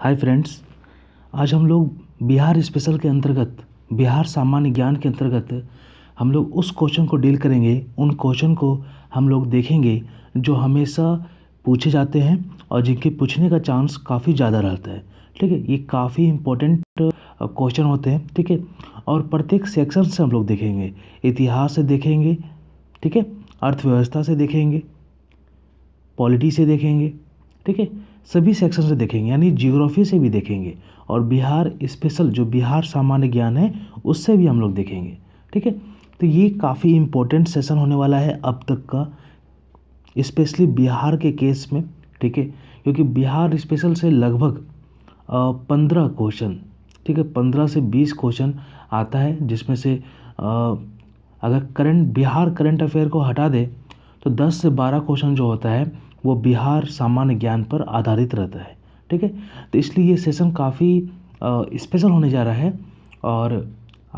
Hi friends आज हम लोग बिहार स्पेशल के अंतर्गत बिहार सामान्य ज्ञान के अंतर्गत हम लोग उस क्वेश्चन को डील करेंगे उन क्वेश्चन को हम लोग देखेंगे जो हमेशा पूछे जाते हैं और जिनके पूछने का चांस काफ़ी ज़्यादा रहता है ठीक है ये काफ़ी इम्पोर्टेंट क्वेश्चन होते हैं ठीक है और प्रत्येक सेक्शन से हम लोग देखेंगे इतिहास से देखेंगे ठीक है अर्थव्यवस्था से देखेंगे पॉलिटी से देखेंगे ठीक है सभी सेक्शन से देखेंगे यानी जियोग्राफी से भी देखेंगे और बिहार स्पेशल जो बिहार सामान्य ज्ञान है उससे भी हम लोग देखेंगे ठीक है तो ये काफ़ी इम्पोर्टेंट सेशन होने वाला है अब तक का स्पेशली बिहार के केस में ठीक है क्योंकि बिहार स्पेशल से लगभग पंद्रह क्वेश्चन ठीक है पंद्रह से बीस क्वेश्चन आता है जिसमें से आ, अगर करंट बिहार करंट अफेयर को हटा दे तो दस से बारह क्वेश्चन जो होता है वो बिहार सामान्य ज्ञान पर आधारित रहता है ठीक है तो इसलिए ये सेशन काफ़ी स्पेशल होने जा रहा है और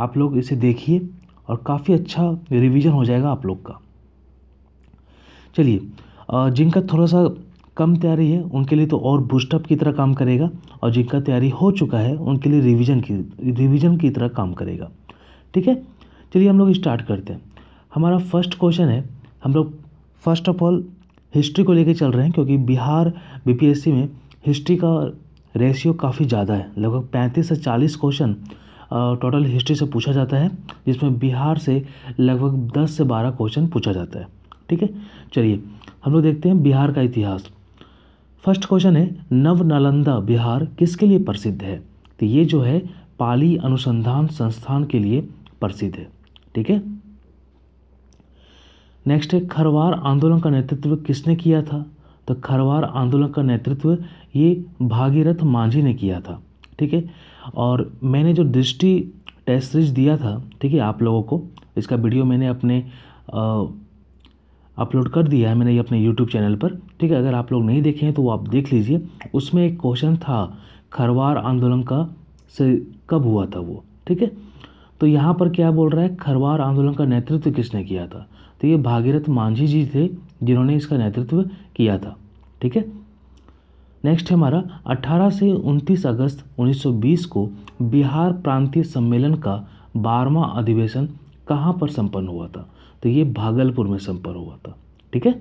आप लोग इसे देखिए और काफ़ी अच्छा रिवीजन हो जाएगा आप लोग का चलिए जिनका थोड़ा सा कम तैयारी है उनके लिए तो और बूस्टअप की तरह काम करेगा और जिनका तैयारी हो चुका है उनके लिए रिवीजन की रिवीजन की तरह काम करेगा ठीक है चलिए हम लोग स्टार्ट करते हैं हमारा फर्स्ट क्वेश्चन है हम लोग फर्स्ट ऑफ ऑल हिस्ट्री को लेकर चल रहे हैं क्योंकि Bihar B P S C में हिस्ट्री का रेशियो काफ़ी ज़्यादा है लगभग पैंतीस से चालीस क्वेश्चन टोटल हिस्ट्री से पूछा जाता है जिसमें बिहार से लगभग दस से बारह क्वेश्चन पूछा जाता है ठीक है चलिए हम लोग देखते हैं बिहार का इतिहास फर्स्ट क्वेश्चन है नव नालंदा बिहार किसके लिए प्रसिद्ध है तो ये जो है पाली अनुसंधान संस्थान के लिए प्रसिद्ध है ठीक है नेक्स्ट है खरवार आंदोलन का नेतृत्व किसने किया था तो खरवार आंदोलन का नेतृत्व ये भागीरथ मांझी ने किया था ठीक है और मैंने जो दृष्टि टेस्ट सीरीज दिया था ठीक है आप लोगों को इसका वीडियो मैंने अपने अपलोड कर दिया है मैंने ये अपने यूट्यूब चैनल पर ठीक है अगर आप लोग नहीं देखे हैं तो वो आप देख लीजिए उसमें एक क्वेश्चन था खरवार आंदोलन का से कब हुआ था वो ठीक है तो यहाँ पर क्या बोल रहा है खरवार आंदोलन का नेतृत्व किसने किया था तो ये भागीरथ मांझी जी थे जिन्होंने इसका नेतृत्व किया था ठीक है नेक्स्ट है हमारा 18 से 29 अगस्त 1920 को बिहार प्रांतीय सम्मेलन का बारहवा अधिवेशन कहाँ पर संपन्न हुआ था तो ये भागलपुर में संपन्न हुआ था ठीक है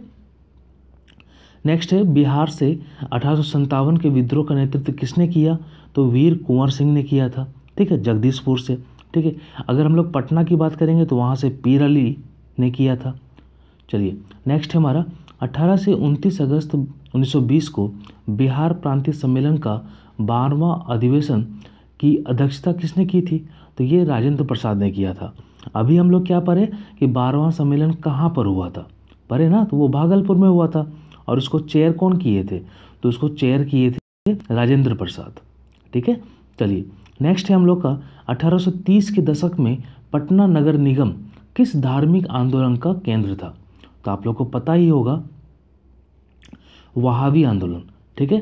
नेक्स्ट है बिहार से अठारह के विद्रोह का नेतृत्व किसने किया तो वीर कुंवर सिंह ने किया था ठीक है जगदीशपुर से ठीक है अगर हम लोग पटना की बात करेंगे तो वहाँ से पीर अली ने किया था चलिए नेक्स्ट है हमारा 18 से 29 अगस्त 1920 को बिहार प्रांतीय सम्मेलन का बारहवा अधिवेशन की अध्यक्षता किसने की थी तो ये राजेंद्र प्रसाद ने किया था अभी हम लोग क्या पढ़े कि बारहवां सम्मेलन कहाँ पर हुआ था पढ़े ना तो वो भागलपुर में हुआ था और उसको चेयर कौन किए थे तो उसको चेयर किए थे राजेंद्र प्रसाद ठीक है चलिए नेक्स्ट है हम लोग का 1830 के दशक में पटना नगर निगम किस धार्मिक आंदोलन का केंद्र था तो आप लोग को पता ही होगा वहावी आंदोलन ठीक है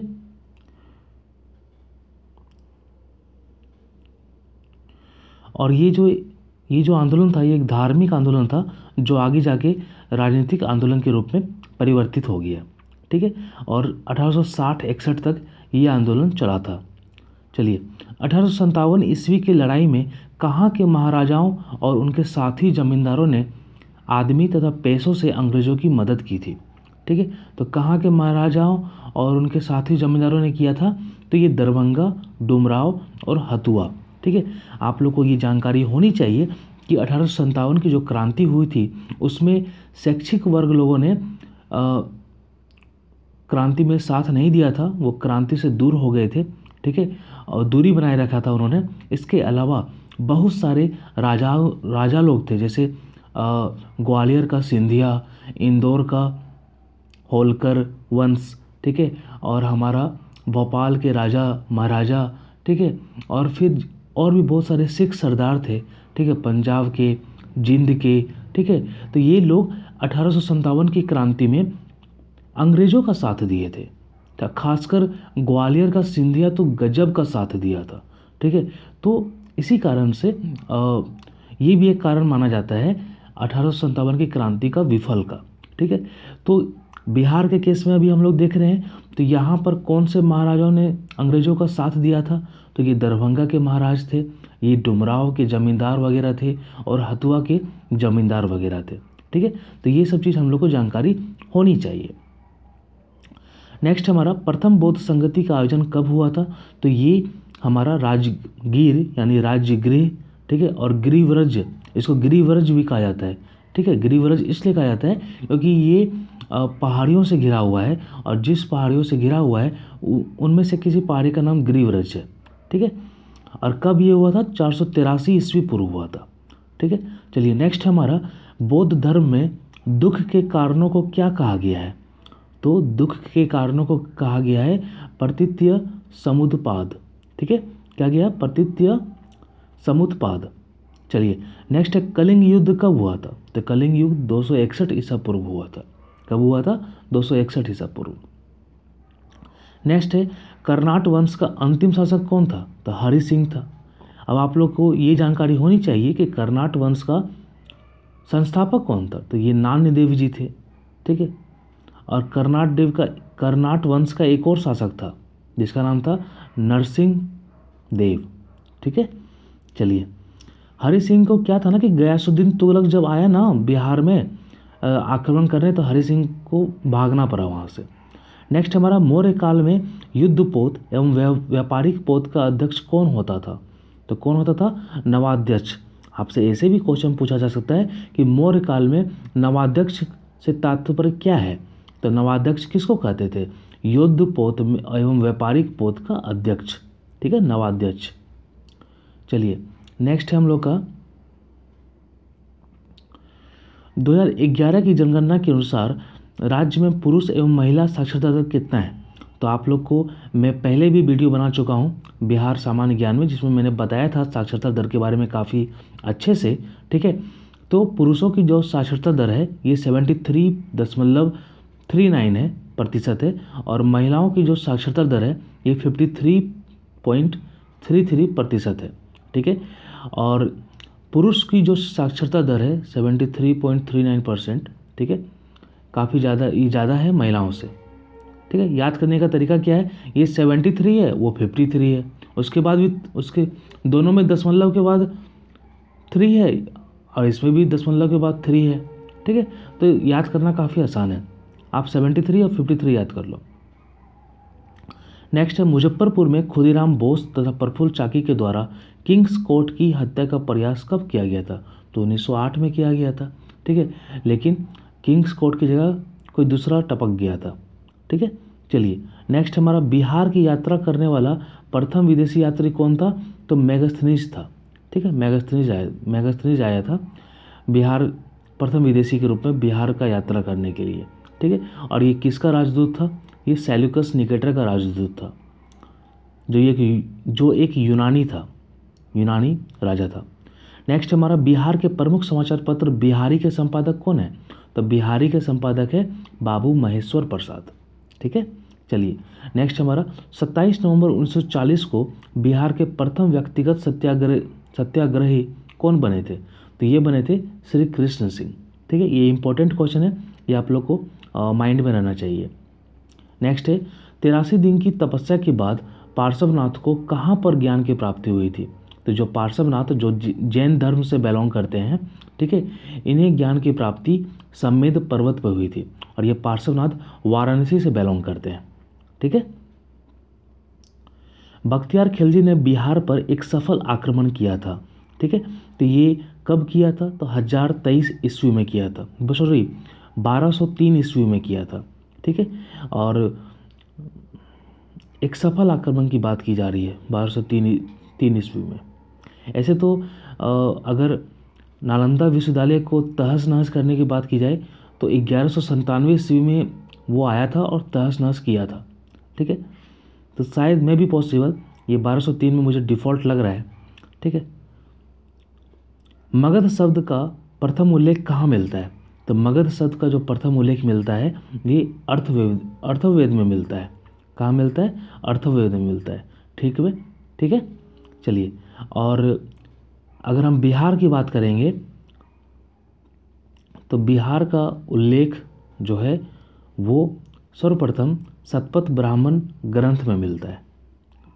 और ये जो ये जो आंदोलन था ये एक धार्मिक आंदोलन था जो आगे जाके राजनीतिक आंदोलन के रूप में परिवर्तित हो गया ठीक है और 1860 इकसठ तक ये आंदोलन चला था चलिए अठारह ईस्वी की लड़ाई में कहाँ के महाराजाओं और उनके साथी जमींदारों ने आदमी तथा पैसों से अंग्रेज़ों की मदद की थी ठीक है तो कहाँ के महाराजाओं और उनके साथी जमींदारों ने किया था तो ये दरभंगा डुमराव और हतुआ ठीक है आप लोग को ये जानकारी होनी चाहिए कि अठारह की जो क्रांति हुई थी उसमें शैक्षिक वर्ग लोगों ने आ, क्रांति में साथ नहीं दिया था वो क्रांति से दूर हो गए थे ठीक है और दूरी बनाए रखा था उन्होंने इसके अलावा बहुत सारे राजाओं राजा लोग थे जैसे ग्वालियर का सिंधिया इंदौर का होलकर वंश ठीक है और हमारा भोपाल के राजा महाराजा ठीक है और फिर और भी बहुत सारे सिख सरदार थे ठीक है पंजाब के जिंद के ठीक है तो ये लोग अठारह की क्रांति में अंग्रेज़ों का साथ दिए थे तो खासकर ग्वालियर का सिंधिया तो गजब का साथ दिया था ठीक है तो इसी कारण से हम्म। ये भी एक कारण माना जाता है अठारह की क्रांति का विफल का ठीक है तो बिहार के केस में अभी हम लोग देख रहे हैं तो यहाँ पर कौन से महाराजाओं ने अंग्रेज़ों का साथ दिया था तो ये दरभंगा के महाराज थे ये डुमराव के ज़मींदार वगैरह थे और हतुआ के ज़मींदार वगैरह थे ठीक है तो ये सब चीज़ हम लोग को जानकारी होनी चाहिए नेक्स्ट हमारा प्रथम बौद्ध संगति का आयोजन कब हुआ था तो ये हमारा राजगीर यानी गृह ठीक है और गिरिव्रज इसको गिरिव्रज भी कहा जाता है ठीक है गिरिव्रज इसलिए कहा जाता है क्योंकि ये पहाड़ियों से घिरा हुआ है और जिस पहाड़ियों से घिरा हुआ है उनमें से किसी पहाड़ी का नाम गिरिव्रज है ठीक है और कब ये हुआ था चार सौ तिरासी ईस्वी पूर्व हुआ था ठीक है चलिए नेक्स्ट हमारा बौद्ध धर्म में दुख के कारणों को क्या कहा गया है तो दुख के कारणों को कहा गया है प्रतित्य समुद्पाद ठीक है क्या गया प्रतित्य समुत्पाद चलिए नेक्स्ट है कलिंग युद्ध कब हुआ था तो कलिंग युद्ध दो सौ इकसठ ईसा पूर्व हुआ था कब हुआ था दो सौ इकसठ ईसा पूर्व नेक्स्ट है कर्नाट वंश का अंतिम शासक कौन था तो हरि सिंह था अब आप लोग को ये जानकारी होनी चाहिए कि कर्नाट वंश का संस्थापक कौन था तो ये नान्य देव जी थे ठीक है और कर्नाट देव का कर्नाट वंश का एक और शासक था जिसका नाम था नरसिंह देव ठीक है चलिए हरि सिंह को क्या था ना कि गयासुद्दीन तुगलक जब आया ना बिहार में आक्रमण करने तो हरि सिंह को भागना पड़ा वहाँ से नेक्स्ट हमारा मौर्य काल में युद्ध पोत एवं व्यापारिक पोत का अध्यक्ष कौन होता था तो कौन होता था नवाध्यक्ष आपसे ऐसे भी क्वेश्चन पूछा जा सकता है कि मौर्य काल में नवाध्यक्ष से तात्पर्य क्या है तो नवाध्यक्ष किसको कहते थे युद्ध पोत एवं व्यापारिक पोत का अध्यक्ष ठीक है नवाध्यक्ष चलिए नेक्स्ट है हम लोग का 2011 की जनगणना के अनुसार राज्य में पुरुष एवं महिला साक्षरता दर कितना है तो आप लोग को मैं पहले भी वीडियो बना चुका हूँ बिहार सामान्य ज्ञान में जिसमें मैंने बताया था साक्षरता दर के बारे में काफ़ी अच्छे से ठीक है तो पुरुषों की जो साक्षरता दर है ये सेवेंटी थ्री दशमलव थ्री नाइन है प्रतिशत है और महिलाओं की जो साक्षरता दर है ये fifty three point three three प्रतिशत है ठीक है और पुरुष की जो साक्षरता दर है seventy three point three nine percent ठीक है काफ़ी ज़्यादा ये ज़्यादा है महिलाओं से ठीक है याद करने का तरीका क्या है ये सेवेंटी थ्री है वो फिफ्टी थ्री है उसके बाद भी उसके दोनों में दशमलव के बाद थ्री है और इसमें भी दशमलव के बाद थ्री है ठीक है तो याद करना काफ़ी आसान है आप सेवेंटी थ्री और फिफ्टी थ्री याद कर लो नेक्स्ट है मुजफ्फरपुर में खुदीराम बोस तथा प्रफुल्ल चाकी के द्वारा किंग्स कोर्ट की हत्या का प्रयास कब किया गया था तो 1908 में किया गया था ठीक है लेकिन किंग्स कोर्ट की जगह कोई दूसरा टपक गया था ठीक है चलिए नेक्स्ट हमारा बिहार की यात्रा करने वाला प्रथम विदेशी यात्री कौन था तो मेगास्थनीज था ठीक है मेगास्थनीज आया मेगास्थनीज आया था बिहार प्रथम विदेशी के रूप में बिहार का यात्रा करने के लिए ठीक है और ये किसका राजदूत था ये सेल्युकस निकेटर का राजदूत था जो एक जो एक यूनानी था यूनानी राजा था नेक्स्ट हमारा बिहार के प्रमुख समाचार पत्र बिहारी के संपादक कौन है तो बिहारी के संपादक है बाबू महेश्वर प्रसाद ठीक है चलिए नेक्स्ट हमारा 27 नवंबर 1940 को बिहार के प्रथम व्यक्तिगत सत्याग्रह सत्याग्रही कौन बने थे तो ये बने थे श्री कृष्ण सिंह ठीक है ये इंपॉर्टेंट क्वेश्चन है ये आप लोग को माइंड में रहना चाहिए नेक्स्ट है तिरासी दिन की तपस्या के बाद पार्श्वनाथ को कहाँ पर ज्ञान की प्राप्ति हुई थी तो जो पार्श्वनाथ जो जैन धर्म से बिलोंग करते हैं ठीक है इन्हें ज्ञान की प्राप्ति सम्मेद पर्वत पर हुई थी और ये पार्श्वनाथ वाराणसी से बिलोंग करते हैं ठीक है बख्तियार खिलजी ने बिहार पर एक सफल आक्रमण किया था ठीक है तो ये कब किया था तो हजार तेईस ईस्वी में किया था सॉरी बारह सौ तीन ईस्वी में किया था ठीक है और एक सफल आक्रमण की बात की जा रही है बारह सौ तीन तीन ईस्वी में ऐसे तो अगर नालंदा विश्वविद्यालय को तहस नहस करने की बात की जाए तो ग्यारह सौ संतानवे ईस्वी में वो आया था और तहस नहस किया था ठीक है तो शायद मैं भी पॉसिबल ये 1203 में मुझे डिफ़ॉल्ट लग रहा है ठीक है मगध शब्द का प्रथम उल्लेख कहाँ मिलता है तो मगध शब्द का जो प्रथम उल्लेख मिलता है ये अर्थवेद अर्थवेद में मिलता है कहाँ मिलता है अर्थवेद में मिलता है ठीक है ठीक है चलिए और अगर हम बिहार की बात करेंगे तो बिहार का उल्लेख जो है वो सर्वप्रथम सतपथ ब्राह्मण ग्रंथ में मिलता है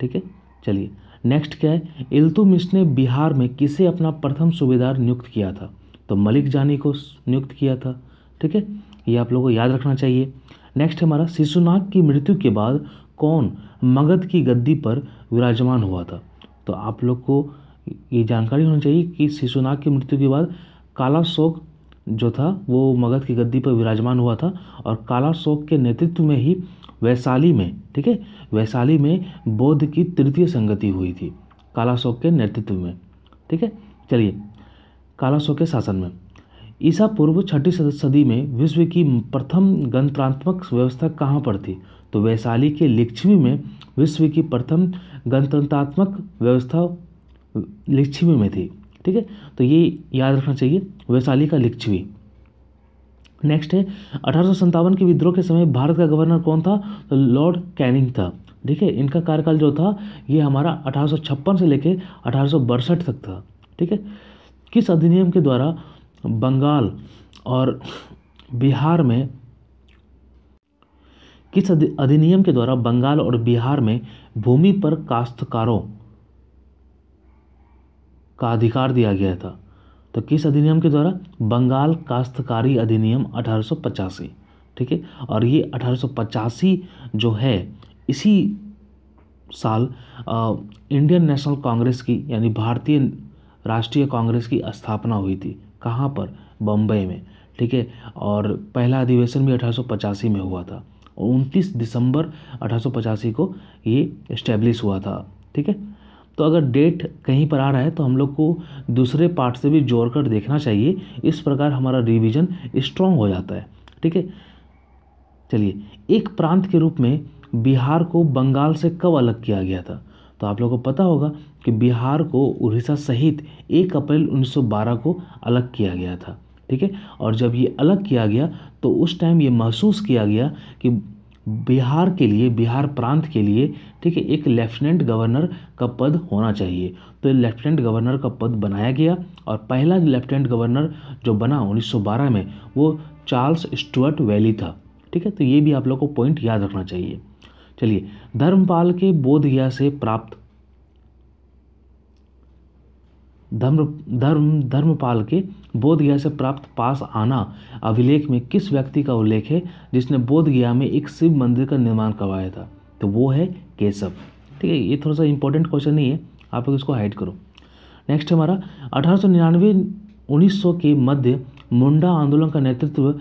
ठीक है चलिए नेक्स्ट क्या है इल्तुमिश ने बिहार में किसे अपना प्रथम सूबेदार नियुक्त किया था तो मलिक जानी को नियुक्त किया था ठीक है ये आप लोगों को याद रखना चाहिए नेक्स्ट हमारा शिशुनाग की मृत्यु के बाद कौन मगध की गद्दी पर विराजमान हुआ था तो आप लोग को ये जानकारी होनी चाहिए कि शिशुनाग की मृत्यु के बाद काला शोक जो था वो मगध की गद्दी पर विराजमान हुआ था और काला शोक के नेतृत्व में ही वैशाली में ठीक है वैशाली में बौद्ध की तृतीय संगति हुई थी काला शोक के नेतृत्व में ठीक है चलिए कालासो के शासन में ईसा पूर्व छठी सदी में विश्व की प्रथम गणतंत्रात्मक व्यवस्था कहाँ पर थी तो वैशाली के लिच्छवी में विश्व की प्रथम गणतंत्रात्मक व्यवस्था लिच्छवी में थी ठीक है तो ये याद रखना चाहिए वैशाली का लिच्छवी नेक्स्ट है अठारह के विद्रोह के समय भारत का गवर्नर कौन था तो लॉर्ड कैनिंग था ठीक है इनका कार्यकाल जो था ये हमारा अठारह से लेकर अठारह तक था ठीक है किस अधिनियम के द्वारा बंगाल और बिहार में किस अधिनियम के द्वारा बंगाल और बिहार में भूमि पर काश्तकारों का अधिकार दिया गया था तो किस अधिनियम के द्वारा बंगाल काश्तकारी अधिनियम अठारह ठीक है और ये अठारह जो है इसी साल आ, इंडियन नेशनल कांग्रेस की यानी भारतीय राष्ट्रीय कांग्रेस की स्थापना हुई थी कहाँ पर बम्बई में ठीक है और पहला अधिवेशन भी अठारह में हुआ था और उनतीस दिसंबर अठारह को ये इस्टेब्लिश हुआ था ठीक है तो अगर डेट कहीं पर आ रहा है तो हम लोग को दूसरे पार्ट से भी जोड़ कर देखना चाहिए इस प्रकार हमारा रिवीजन स्ट्रॉन्ग हो जाता है ठीक है चलिए एक प्रांत के रूप में बिहार को बंगाल से कब अलग किया गया था तो आप लोगों को पता होगा कि बिहार को उड़ीसा सहित एक अप्रैल 1912 को अलग किया गया था ठीक है और जब ये अलग किया गया तो उस टाइम ये महसूस किया गया कि बिहार के लिए बिहार प्रांत के लिए ठीक है एक लेफ्टिनेंट गवर्नर का पद होना चाहिए तो लेफ्टिनेंट गवर्नर का पद बनाया गया और पहला लेफ्टिनेंट गवर्नर जो बना 1912 में वो चार्ल्स स्टुअर्ट वैली था ठीक है तो ये भी आप लोग को पॉइंट याद रखना चाहिए चलिए धर्मपाल के बोध गया से प्राप्त धर्म धर्म धर्मपाल के बोध गया से प्राप्त पास आना अभिलेख में किस व्यक्ति का उल्लेख है जिसने बोध गया में एक शिव मंदिर का निर्माण करवाया था तो वो है केशव ठीक है ये थोड़ा सा इंपॉर्टेंट क्वेश्चन नहीं है आप लोग इसको हाइड करो नेक्स्ट हमारा अठारह सौ निन्यानवे उन्नीस सौ के मध्य मुंडा आंदोलन का नेतृत्व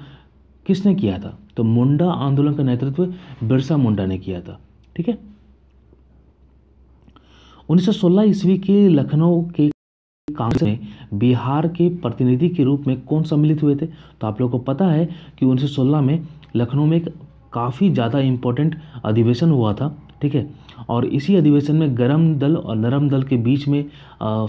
किसने किया था तो मुंडा आंदोलन का नेतृत्व बिरसा मुंडा ने किया था ठीक है 1916 ईस्वी के लखनऊ के कांग्रेस में बिहार के प्रतिनिधि के रूप में कौन सम्मिलित हुए थे तो आप लोगों को पता है कि 1916 में लखनऊ में एक काफ़ी ज़्यादा इम्पोर्टेंट अधिवेशन हुआ था ठीक है और इसी अधिवेशन में गरम दल और नरम दल के बीच में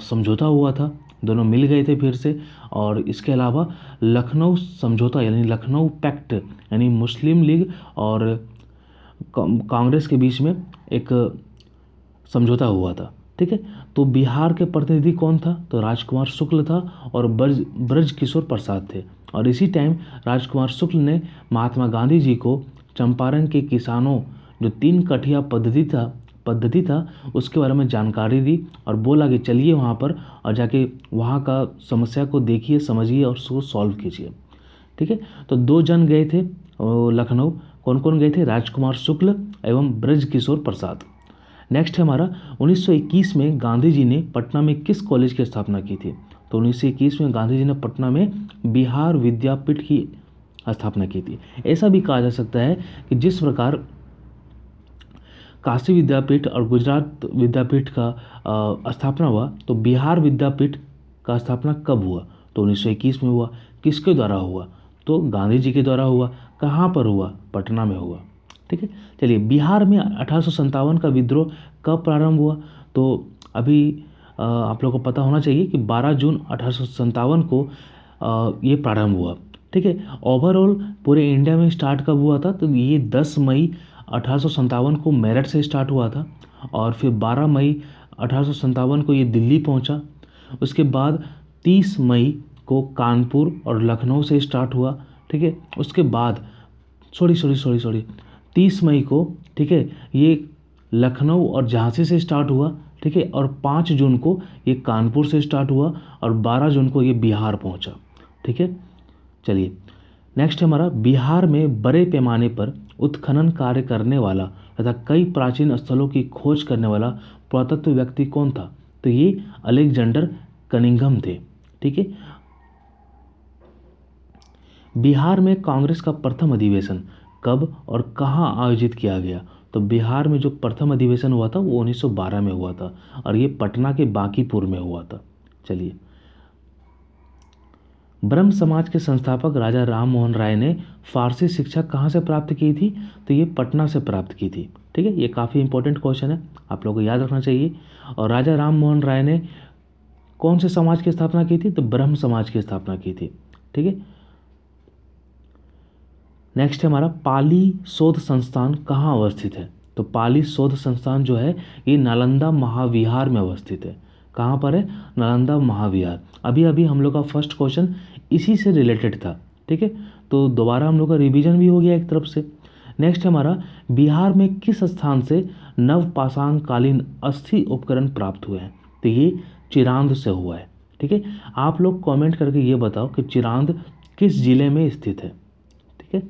समझौता हुआ था दोनों मिल गए थे फिर से और इसके अलावा लखनऊ समझौता यानी लखनऊ पैक्ट यानी मुस्लिम लीग और कांग्रेस के बीच में एक समझौता हुआ था ठीक है तो बिहार के प्रतिनिधि कौन था तो राजकुमार शुक्ल था और ब्रज ब्रज किशोर प्रसाद थे और इसी टाइम राजकुमार शुक्ल ने महात्मा गांधी जी को चंपारण के किसानों जो तीन कठिया पद्धति था पद्धति था उसके बारे में जानकारी दी और बोला कि चलिए वहाँ पर और जाके वहाँ का समस्या को देखिए समझिए और उसको सॉल्व कीजिए ठीक है तो दो जन गए थे लखनऊ कौन कौन गए थे राजकुमार शुक्ल एवं ब्रज किशोर प्रसाद नेक्स्ट है हमारा 1921 में गांधी जी ने पटना में किस कॉलेज की स्थापना की थी तो 1921 में गांधी जी ने पटना में बिहार विद्यापीठ की स्थापना की थी ऐसा भी कहा जा सकता है कि जिस प्रकार काशी विद्यापीठ और गुजरात विद्यापीठ का स्थापना हुआ तो बिहार विद्यापीठ का स्थापना कब हुआ तो उन्नीस सौ इक्कीस में हुआ किसके द्वारा हुआ तो गांधी जी के द्वारा हुआ कहाँ पर हुआ पटना में हुआ ठीक है चलिए बिहार में अठारह का विद्रोह कब प्रारंभ हुआ तो अभी आप लोगों को पता होना चाहिए कि 12 जून अठारह को ये प्रारंभ हुआ ठीक है ओवरऑल पूरे इंडिया में स्टार्ट कब हुआ था तो ये 10 मई अठारह को मेरठ से स्टार्ट हुआ था और फिर 12 मई अठारह को ये दिल्ली पहुंचा उसके बाद 30 मई को कानपुर और लखनऊ से स्टार्ट हुआ ठीक है उसके बाद सॉरी सॉरी सॉरी सॉरी 30 मई को ठीक है ये लखनऊ और झांसी से स्टार्ट हुआ ठीक है और 5 जून को ये कानपुर से स्टार्ट हुआ और 12 जून को ये बिहार पहुंचा ठीक है चलिए नेक्स्ट हमारा बिहार में बड़े पैमाने पर उत्खनन कार्य करने वाला तथा कई प्राचीन स्थलों की खोज करने वाला पुरातत्व व्यक्ति कौन था तो ये अलेक्जेंडर कनिंगम थे ठीक है बिहार में कांग्रेस का प्रथम अधिवेशन कब और कहाँ आयोजित किया गया तो बिहार में जो प्रथम अधिवेशन हुआ था वो 1912 में हुआ था और ये पटना के बांकीपुर में हुआ था चलिए ब्रह्म समाज के संस्थापक राजा राम मोहन राय ने फारसी शिक्षा कहाँ से प्राप्त की थी तो ये पटना से प्राप्त की थी ठीक है ये काफ़ी इंपॉर्टेंट क्वेश्चन है आप लोगों को याद रखना चाहिए और राजा राम मोहन राय ने कौन से समाज की स्थापना की थी तो ब्रह्म समाज की स्थापना की थी ठीक है नेक्स्ट है हमारा पाली शोध संस्थान कहाँ अवस्थित है तो पाली शोध संस्थान जो है ये नालंदा महाविहार में अवस्थित है कहाँ पर है नालंदा महाविहार अभी अभी हम लोग का फर्स्ट क्वेश्चन इसी से रिलेटेड था ठीक है तो दोबारा हम लोग का रिविजन भी हो गया एक तरफ से नेक्स्ट हमारा बिहार में किस स्थान से नव पाषाणकालीन अस्थि उपकरण प्राप्त हुए हैं तो ये चिरांद से हुआ है ठीक है आप लोग कमेंट करके ये बताओ कि चिरांद किस ज़िले में स्थित है ठीक है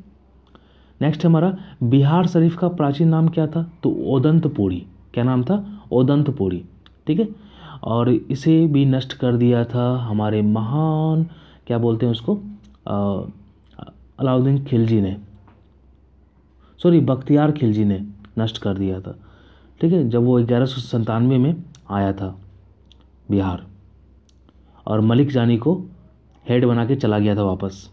नेक्स्ट हमारा बिहार शरीफ का प्राचीन नाम क्या था तो ओदंतपुरी क्या नाम था ओदंतपुरी ठीक है और इसे भी नष्ट कर दिया था हमारे महान क्या बोलते हैं उसको अलाउद्दीन खिलजी ने सॉरी बख्तियार खिलजी ने नष्ट कर दिया था ठीक है जब वो ग्यारह सौ संतानवे में आया था बिहार और मलिक जानी को हेड बना के चला गया था वापस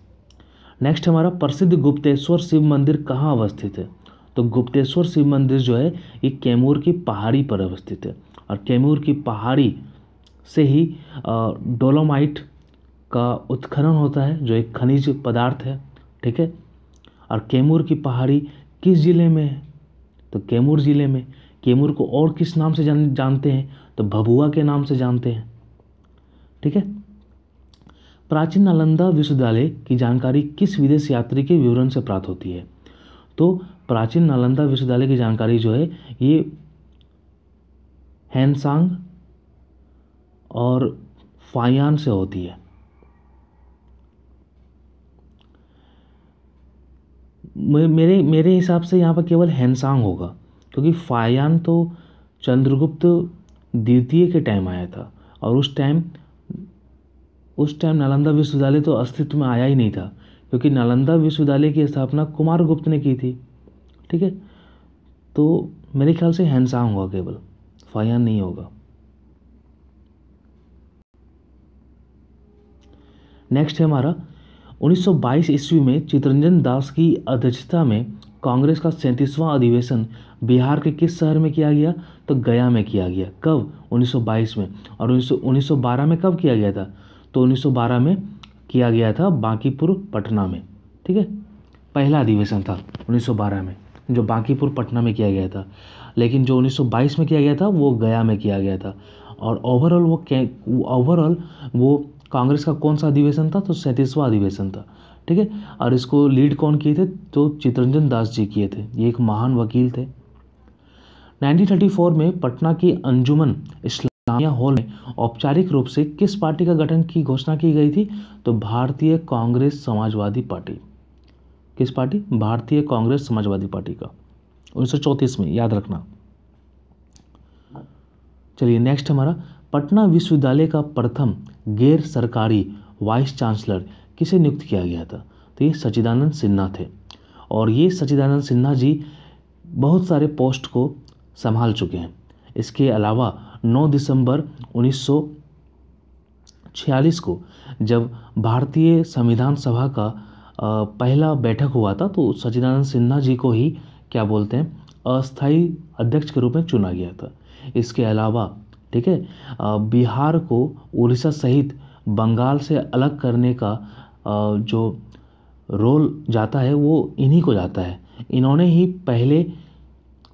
नेक्स्ट हमारा प्रसिद्ध गुप्तेश्वर शिव मंदिर कहाँ अवस्थित है तो गुप्तेश्वर शिव मंदिर जो है ये कैमूर की पहाड़ी पर अवस्थित है और कैमूर की पहाड़ी से ही डोलोमाइट का उत्खनन होता है जो एक खनिज पदार्थ है ठीक है और कैमूर की पहाड़ी किस ज़िले में है तो कैमूर ज़िले में कैमूर को और किस नाम से जान जानते हैं तो भभुआ के नाम से जानते हैं ठीक है प्राचीन नालंदा विश्वविद्यालय की जानकारी किस विदेश यात्री के विवरण से प्राप्त होती है तो प्राचीन नालंदा विश्वविद्यालय की जानकारी जो है ये हैंसांग और फायान से होती है मेरे मेरे हिसाब से यहाँ पर केवल हैंसांग होगा क्योंकि फायान तो चंद्रगुप्त द्वितीय के टाइम आया था और उस टाइम उस टाइम नालंदा विश्वविद्यालय तो अस्तित्व में आया ही नहीं था क्योंकि नालंदा विश्वविद्यालय की स्थापना कुमार गुप्त ने की थी ठीक है तो मेरे ख्याल से हैंडसाम होगा केवल फायान नहीं होगा नेक्स्ट है हमारा 1922 ईस्वी में चितरंजन दास की अध्यक्षता में कांग्रेस का सैंतीसवां अधिवेशन बिहार के किस शहर में किया गया तो गया में किया गया कब 1922 में और 1912 में कब किया गया था तो 1912 में किया गया था बांकीपुर पटना में ठीक है पहला अधिवेशन था 1912 में जो बांकीपुर पटना में किया गया था लेकिन जो उन्नीस सौ बाईस में किया गया था वो गया में किया गया था और ओवरऑल वो ओवरऑल वो कांग्रेस का कौन सा अधिवेशन था तो सैंतीसवां अधिवेशन था ठीक है और इसको लीड कौन किए थे तो चितरंजन दास जी किए थे ये एक महान वकील थे 1934 में पटना की अंजुमन इस्लामिया हॉल में औपचारिक रूप से किस पार्टी का गठन की घोषणा की गई थी तो भारतीय कांग्रेस समाजवादी पार्टी किस पार्टी भारतीय कांग्रेस समाजवादी पार्टी का उन्नीस में याद रखना चलिए नेक्स्ट हमारा पटना विश्वविद्यालय का प्रथम गैर सरकारी वाइस चांसलर किसे नियुक्त किया गया था तो ये सचिदानंद सिन्हा थे और ये सचिदानंद सिन्हा जी बहुत सारे पोस्ट को संभाल चुके हैं इसके अलावा 9 दिसंबर 1946 को जब भारतीय संविधान सभा का पहला बैठक हुआ था तो सचिदानंद सिन्हा जी को ही क्या बोलते हैं अस्थाई अध्यक्ष के रूप में चुना गया था इसके अलावा ठीक है बिहार को उड़ीसा सहित बंगाल से अलग करने का जो रोल जाता है वो इन्हीं को जाता है इन्होंने ही पहले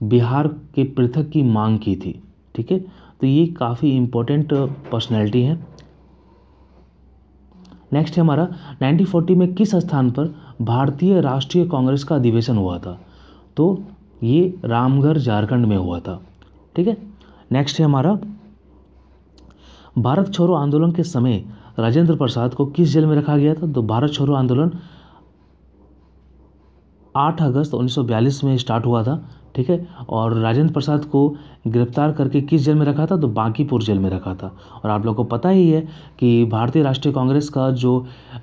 बिहार के पृथक की मांग की थी ठीक है तो ये काफ़ी इम्पोर्टेंट पर्सनैलिटी हैं नेक्स्ट है हमारा 1940 में किस स्थान पर भारतीय राष्ट्रीय कांग्रेस का अधिवेशन हुआ था तो ये रामगढ़ झारखंड में हुआ था ठीक है नेक्स्ट है हमारा भारत छोड़ो आंदोलन के समय राजेंद्र प्रसाद को किस जेल में रखा गया था तो भारत छोड़ो आंदोलन आठ अगस्त 1942 में स्टार्ट हुआ था ठीक है और राजेंद्र प्रसाद को गिरफ्तार करके किस जेल में रखा था तो बांकीपुर जेल में रखा था और आप लोग को पता ही है कि भारतीय राष्ट्रीय कांग्रेस का जो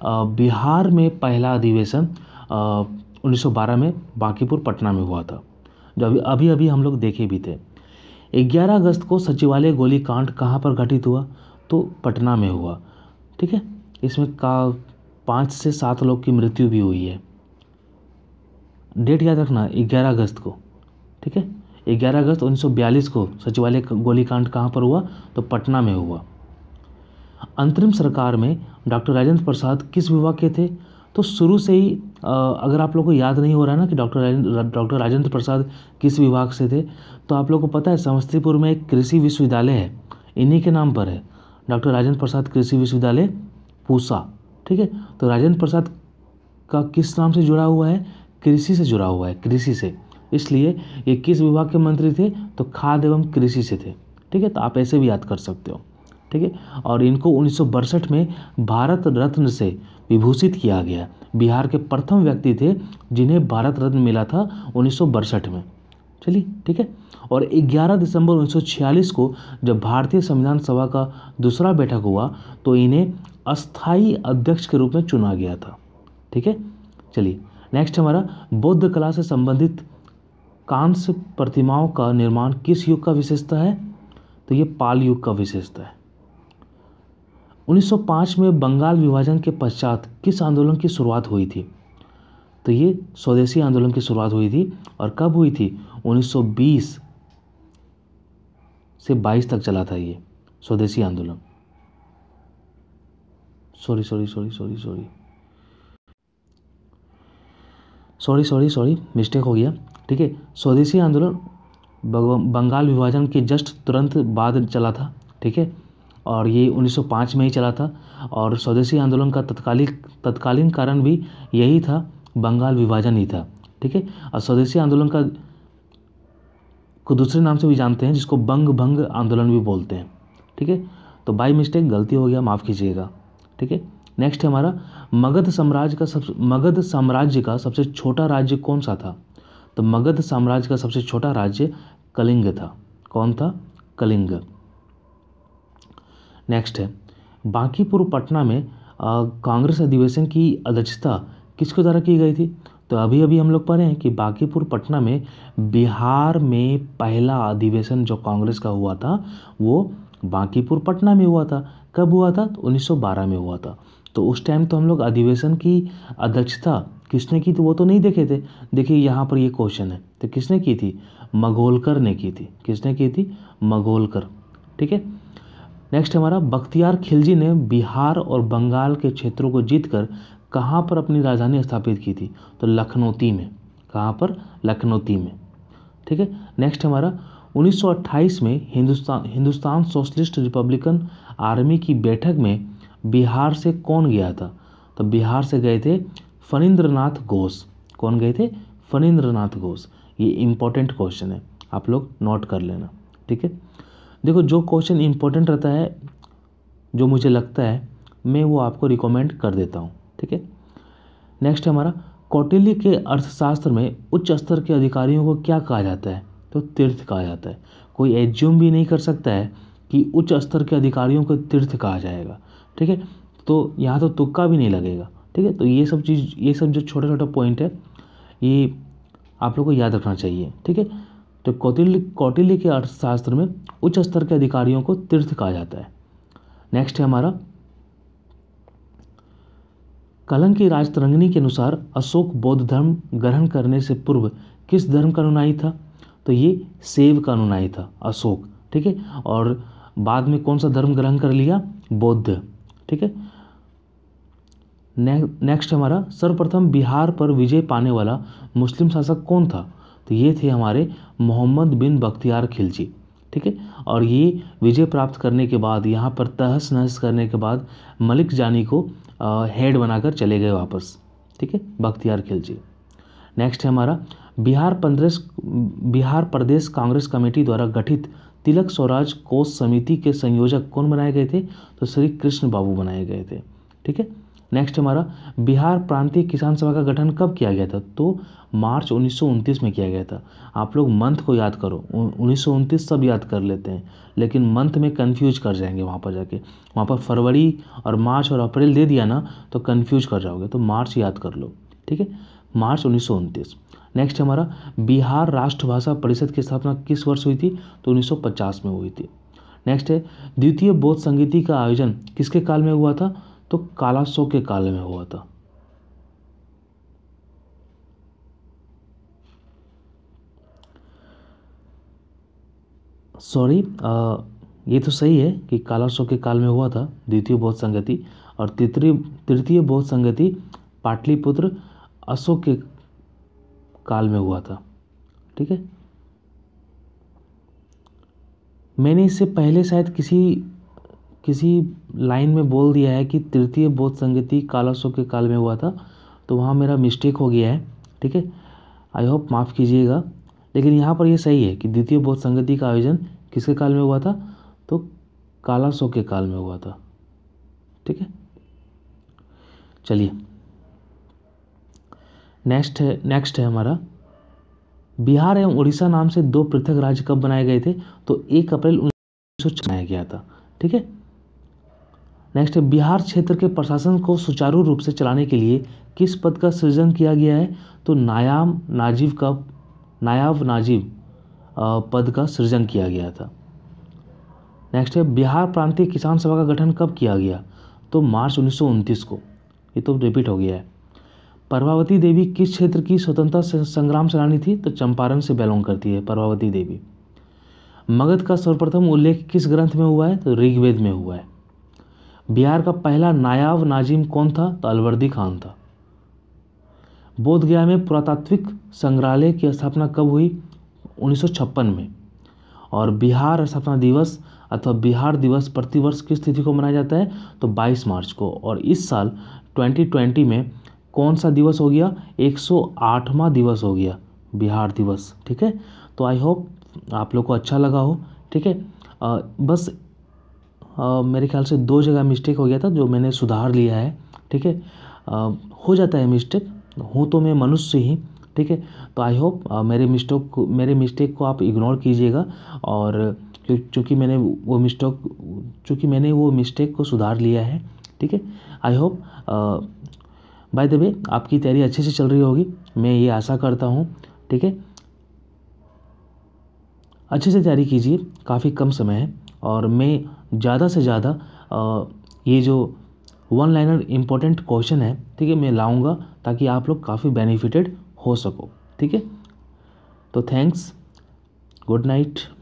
बिहार में पहला अधिवेशन 1912 में बांकीपुर पटना में हुआ था जो अभी अभी अभी हम लोग देखे भी थे 11 अगस्त को सचिवालय गोलीकांड कहाँ पर घटित हुआ तो पटना में हुआ ठीक है इसमें का पाँच से सात लोग की मृत्यु भी हुई है डेट याद रखना ग्यारह अगस्त को ठीक है ग्यारह अगस्त 1942 को सचिवालय गोलीकांड कहाँ पर हुआ तो पटना में हुआ अंतरिम सरकार में डॉक्टर राजेंद्र प्रसाद किस विभाग के थे तो शुरू से ही अगर आप लोग को याद नहीं हो रहा है ना कि डॉक्टर डॉक्टर राजेंद्र प्रसाद किस विभाग से थे तो आप लोग को पता है समस्तीपुर में एक कृषि विश्वविद्यालय है इन्हीं के नाम पर है डॉक्टर राजेंद्र प्रसाद कृषि विश्वविद्यालय पूसा ठीक है तो राजेंद्र प्रसाद का किस नाम से जुड़ा हुआ है कृषि से जुड़ा हुआ है कृषि से इसलिए ये किस विभाग के मंत्री थे तो खाद एवं कृषि से थे ठीक है तो आप ऐसे भी याद कर सकते हो ठीक है और इनको उन्नीस में भारत रत्न से विभूषित किया गया बिहार के प्रथम व्यक्ति थे जिन्हें भारत रत्न मिला था उन्नीस में चलिए ठीक है और 11 दिसंबर 1946 को जब भारतीय संविधान सभा का दूसरा बैठक हुआ तो इन्हें अस्थाई अध्यक्ष के रूप में चुना गया था ठीक है चलिए नेक्स्ट हमारा बौद्ध कला से संबंधित कांस्य प्रतिमाओं का निर्माण किस युग का विशेषता है तो ये पाल युग का विशेषता है 1905 में बंगाल विभाजन के पश्चात किस आंदोलन की शुरुआत हुई थी तो ये स्वदेशी आंदोलन की शुरुआत हुई थी और कब हुई थी 1920 से 22 तक चला था ये स्वदेशी आंदोलन sorry sorry sorry sorry sorry sorry sorry sorry mistake हो गया ठीक है स्वदेशी आंदोलन बंगाल विभाजन के जस्ट तुरंत बाद चला था ठीक है और ये 1905 में ही चला था और स्वदेशी आंदोलन का तत्कालिक तत्कालीन कारण भी यही था बंगाल विभाजन ही था ठीक है और स्वदेशी आंदोलन का को दूसरे नाम से भी जानते हैं जिसको बंग भंग आंदोलन भी बोलते हैं ठीक है तो बाई मिस्टेक गलती हो गया माफ़ कीजिएगा ठीक है नेक्स्ट है हमारा मगध साम्राज्य का सब मगध साम्राज्य का सबसे छोटा राज्य कौन सा था तो मगध साम्राज्य का सबसे छोटा राज्य कलिंग था कौन था कलिंग नेक्स्ट है बांकीपुर पटना में कांग्रेस अधिवेशन की अध्यक्षता किसके द्वारा की गई थी तो अभी अभी हम लोग पढ़े हैं कि बांकीपुर पटना में बिहार में पहला अधिवेशन जो कांग्रेस का हुआ था वो बांकीपुर पटना में हुआ था कब हुआ था तो 1912 में हुआ था तो उस टाइम तो हम लोग अधिवेशन की अध्यक्षता किसने की थी वो तो नहीं देखे थे देखिए यहाँ पर ये क्वेश्चन है तो किसने की थी मगोलकर ने की थी किसने की थी मगोलकर ठीक है नेक्स्ट हमारा बख्तियार खिलजी ने बिहार और बंगाल के क्षेत्रों को जीतकर कहाँ पर अपनी राजधानी स्थापित की थी तो लखनौती में कहाँ पर लखनौती में ठीक है नेक्स्ट हमारा 1928 में Hindustan Hindustan socialist republican army की बैठक में बिहार से कौन गया था तो बिहार से गए थे फनिंद्रनाथ घोष कौन गए थे फनिंद्रनाथ घोष ये इम्पोर्टेंट क्वेश्चन है आप लोग नोट कर लेना ठीक है देखो जो क्वेश्चन इम्पोर्टेंट रहता है जो मुझे लगता है मैं वो आपको रिकमेंड कर देता हूँ ठीक है नेक्स्ट हमारा कौटिल्य के अर्थशास्त्र में उच्च स्तर के अधिकारियों को क्या कहा जाता है तो तीर्थ कहा जाता है कोई एज्यूम भी नहीं कर सकता है कि उच्च स्तर के अधिकारियों को तीर्थ कहा जाएगा ठीक है तो यहाँ तो तुक्का भी नहीं लगेगा ठीक है तो ये सब चीज़ ये सब जो छोटा छोटा पॉइंट है ये आप लोग को याद रखना चाहिए ठीक है तो कौटिल्य कौटिल्य के अर्थशास्त्र में उच्च स्तर के अधिकारियों को तीर्थ कहा जाता है नेक्स्ट है हमारा कलंक की राजतरंगनी के अनुसार अशोक बौद्ध धर्म ग्रहण करने से पूर्व किस धर्म का अनुनायी था तो ये सेव का अनुनायी था अशोक ठीक है और बाद में कौन सा धर्म ग्रहण कर लिया बौद्ध ठीक है नेक्स्ट हमारा सर्वप्रथम बिहार पर विजय पाने वाला मुस्लिम शासक कौन था तो ये थे हमारे मोहम्मद बिन बख्तियार खिलजी ठीक है और ये विजय प्राप्त करने के बाद यहाँ पर तहस नहस करने के बाद मलिक जानी को आ, हेड बनाकर चले गए वापस ठीक है बख्तियार खिलजी नेक्स्ट है हमारा बिहार प्रदेश बिहार प्रदेश कांग्रेस कमेटी द्वारा गठित तिलक स्वराज कोष समिति के संयोजक कौन बनाए गए थे तो श्री कृष्ण बाबू बनाए गए थे ठीक है नेक्स्ट हमारा बिहार प्रांतीय किसान सभा का गठन कब किया गया था तो मार्च उन्नीस में किया गया था आप लोग मंथ को याद करो उन्नीस सब याद कर लेते हैं लेकिन मंथ में कन्फ्यूज कर जाएंगे वहाँ पर जाके वहाँ पर फरवरी और मार्च और अप्रैल दे दिया ना तो कन्फ्यूज कर जाओगे तो मार्च याद कर लो ठीक है मार्च उन्नीस नेक्स्ट हमारा बिहार राष्ट्रभाषा परिषद की स्थापना किस वर्ष हुई थी तो 1950 में हुई थी नेक्स्ट है द्वितीय बौद्ध संगीति का आयोजन किसके काल में हुआ था तो कालाशो के काल में हुआ था सॉरी ये तो सही है कि कालाशो के काल में हुआ था द्वितीय बौद्ध संगति और तृतीय तृतीय बौद्ध संगति पाटलिपुत्र अशोक के काल में हुआ था ठीक है मैंने इससे पहले शायद किसी किसी लाइन में बोल दिया है कि तृतीय बौद्ध संगति कालाशोक के काल में हुआ था तो वहाँ मेरा मिस्टेक हो गया है ठीक है आई होप माफ़ कीजिएगा लेकिन यहाँ पर यह सही है कि द्वितीय बौद्ध संगति का आयोजन किसके काल में हुआ था तो कालाशोक के काल में हुआ था ठीक है चलिए नेक्स्ट है नेक्स्ट है हमारा बिहार एवं उड़ीसा नाम से दो पृथक राज्य कब बनाए गए थे तो एक अप्रैल उन्नीस सौ गया था ठीक है नेक्स्ट है बिहार क्षेत्र के प्रशासन को सुचारू रूप से चलाने के लिए किस पद का सृजन किया गया है तो नायाम नाजीव का नायाब नाजीव पद का सृजन किया गया था नेक्स्ट है बिहार प्रांतीय किसान सभा का गठन कब किया गया तो मार्च उन्नीस को ये तो रिपीट हो गया है प्रभावती देवी किस क्षेत्र की स्वतंत्रता संग्राम सेनानी थी तो चंपारण से बिलोंग करती है प्रभावती देवी मगध का सर्वप्रथम उल्लेख किस ग्रंथ में हुआ है तो ऋग्वेद में हुआ है बिहार का पहला नायाब नाजिम कौन था तो अलवर्दी खान था बोध गया में पुरातात्विक संग्रहालय की स्थापना कब हुई 1956 में और बिहार स्थापना दिवस अथवा बिहार दिवस प्रतिवर्ष किस तिथि को मनाया जाता है तो 22 मार्च को और इस साल 2020 में कौन सा दिवस हो गया 108वां दिवस हो गया बिहार दिवस ठीक है तो आई होप आप लोग को अच्छा लगा हो ठीक है बस आ, मेरे ख्याल से दो जगह मिस्टेक हो गया था जो मैंने सुधार लिया है ठीक है हो जाता है मिस्टेक हूँ तो मैं मनुष्य ही ठीक है तो आई होप मेरे मिस्टेक को मेरे मिस्टेक को आप इग्नोर कीजिएगा और चूँकि मैंने वो मिस्टेक चूँकि मैंने वो मिस्टेक को सुधार लिया है ठीक है I hope by the way आपकी तैयारी अच्छे से चल रही होगी मैं ये आशा करता हूँ ठीक है अच्छे से तैयारी कीजिए काफ़ी कम समय है और मैं ज़्यादा से ज़्यादा ये जो वन लाइनर इम्पोर्टेंट क्वेश्चन है ठीक है मैं लाऊंगा ताकि आप लोग काफ़ी बेनिफिटेड हो सको ठीक है तो थैंक्स गुड नाइट